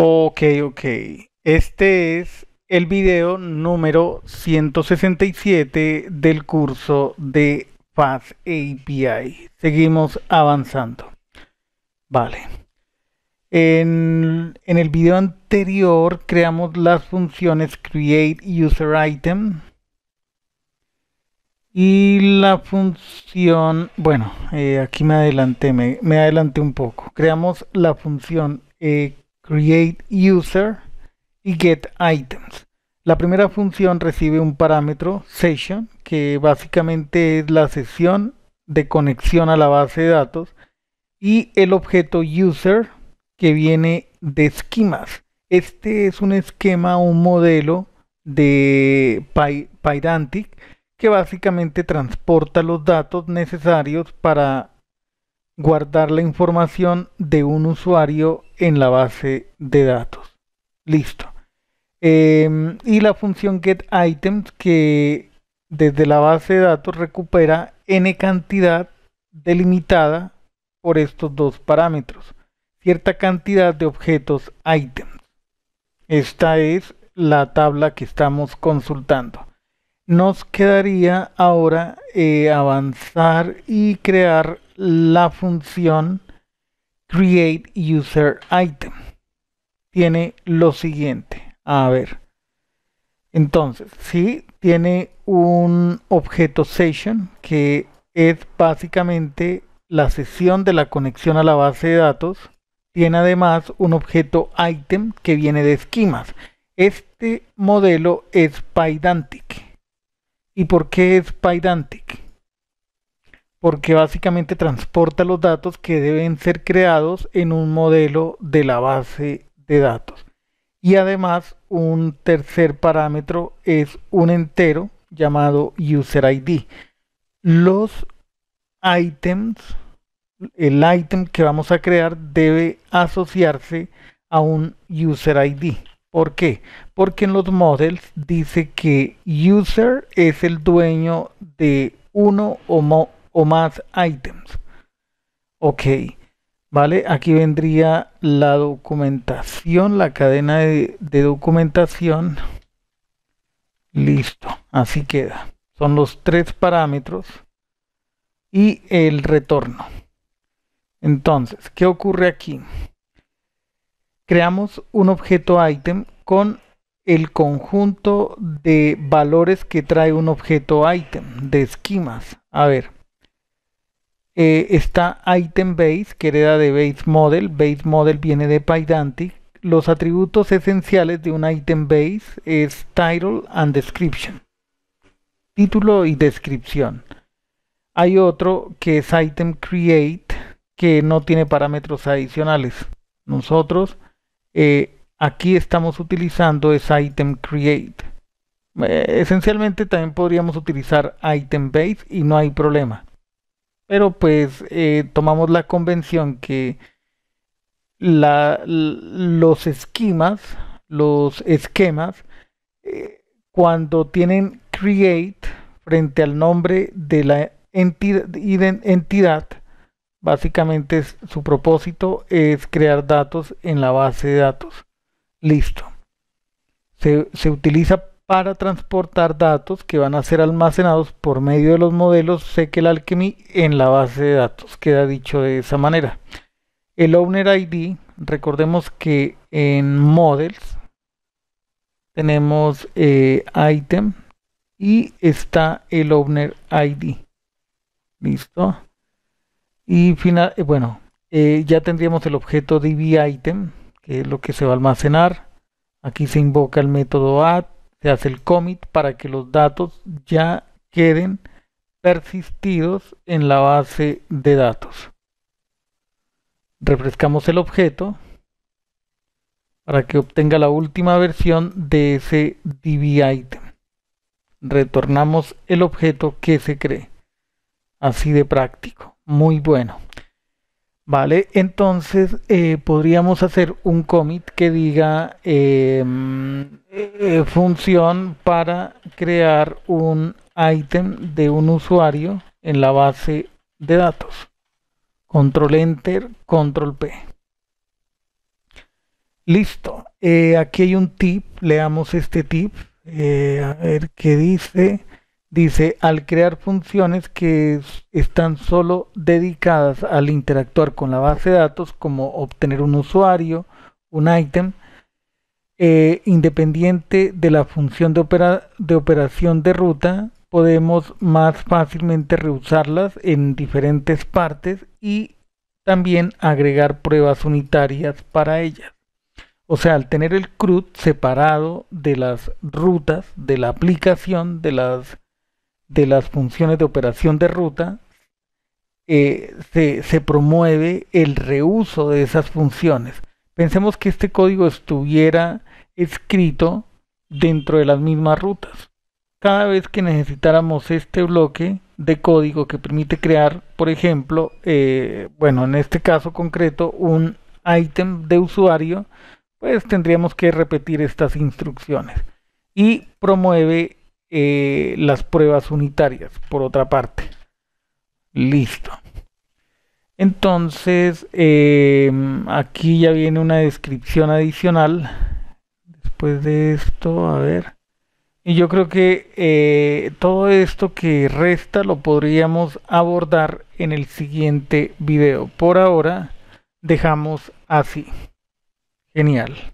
Ok, ok. Este es el video número 167 del curso de Fast API. Seguimos avanzando. Vale. En, el video anterior creamos las funciones create user item y la función, bueno, eh, aquí me adelanté, me, adelanté un poco. Creamos la función eh, create user y get items. La primera función recibe un parámetro session, que básicamente es la sesión de conexión a la base de datos, y el objeto user que viene de esquemas. Este es un esquema, un modelo de Pydantic que básicamente transporta los datos necesarios para guardar la información de un usuario en la base de datos. Listo. Em, y la función getItems que desde la base de datos recupera n cantidad delimitada por estos dos parámetros. Cierta cantidad de objetos items. Esta es la tabla que estamos consultando. Nos quedaría ahora eh, avanzar y crear la función create user item. Tiene lo siguiente. A ver. Entonces, si sí, tiene un objeto session que es básicamente la sesión de la conexión a la base de datos. Tiene además un objeto item que viene de esquemas. Este modelo es Pydantic. ¿Y por qué es Pydantic? Porque básicamente transporta los datos que deben ser creados en un modelo de la base de datos. Y además un tercer parámetro es un entero llamado USERID. Los items, el item que vamos a crear debe asociarse a un USERID. ¿Por qué? Porque en los models dice que user es el dueño de uno o, más items. Ok, ¿vale? Aquí vendría la documentación, la cadena de, de documentación. Listo, así queda. Son los tres parámetros y el retorno. Entonces, ¿qué ocurre aquí? creamos un objeto item con el conjunto de valores que trae un objeto item de esquemas. A ver, eh, está item base que hereda de base model. Base model viene de Pydantic. Los atributos esenciales de un item base es title and description. Título y descripción. Hay otro que es item create que no tiene parámetros adicionales. Nosotros eh, aquí estamos utilizando es item create. Eh, esencialmente también podríamos utilizar item base y no hay problema. Pero pues eh, tomamos la convención que los esquemas, los esquemas, cuando tienen create frente al nombre de la entidad, entidad Básicamente su propósito es crear datos en la base de datos. Listo. Se, utiliza para transportar datos que van a ser almacenados por medio de los modelos SQL Alchemy en la base de datos. Queda dicho de esa manera. El Owner ID, recordemos que en Models tenemos eh, Item y está el Owner ID. Listo. Y final, eh, bueno, eh, ya tendríamos el objeto dbItem, que es lo que se va a almacenar. Aquí se invoca el método add, se hace el commit para que los datos ya queden persistidos en la base de datos. Refrescamos el objeto para que obtenga la última versión de ese dbItem. Retornamos el objeto que se cree. Así de práctico muy bueno. Vale, entonces eh, podríamos hacer un commit que diga em, eh, eh, función para crear un item de un usuario en la base de datos. Control Enter, Control P. Listo. aquí hay un tip. Leamos este tip. a ver qué dice. Dice, al crear funciones que están solo dedicadas al interactuar con la base de datos, como obtener un usuario, un ítem, eh, independiente de la función de, de operación de ruta, podemos más fácilmente reusarlas en diferentes partes y también agregar pruebas unitarias para ellas. O sea, al tener el CRUD separado de las rutas, de la aplicación, de las de las funciones de operación de ruta, eh, se, se promueve el reuso de esas funciones. Pensemos que este código estuviera escrito dentro de las mismas rutas. Cada vez que necesitáramos este bloque de código que permite crear, por ejemplo, eh, bueno, en este caso concreto, un ítem de usuario, pues tendríamos que repetir estas instrucciones. Y promueve eh, las pruebas unitarias, por otra parte. Listo. Entonces, eh, aquí ya viene una descripción adicional. Después de esto, a ver. Y yo creo que eh, todo esto que resta lo podríamos abordar en el siguiente video. Por ahora, dejamos así. Genial.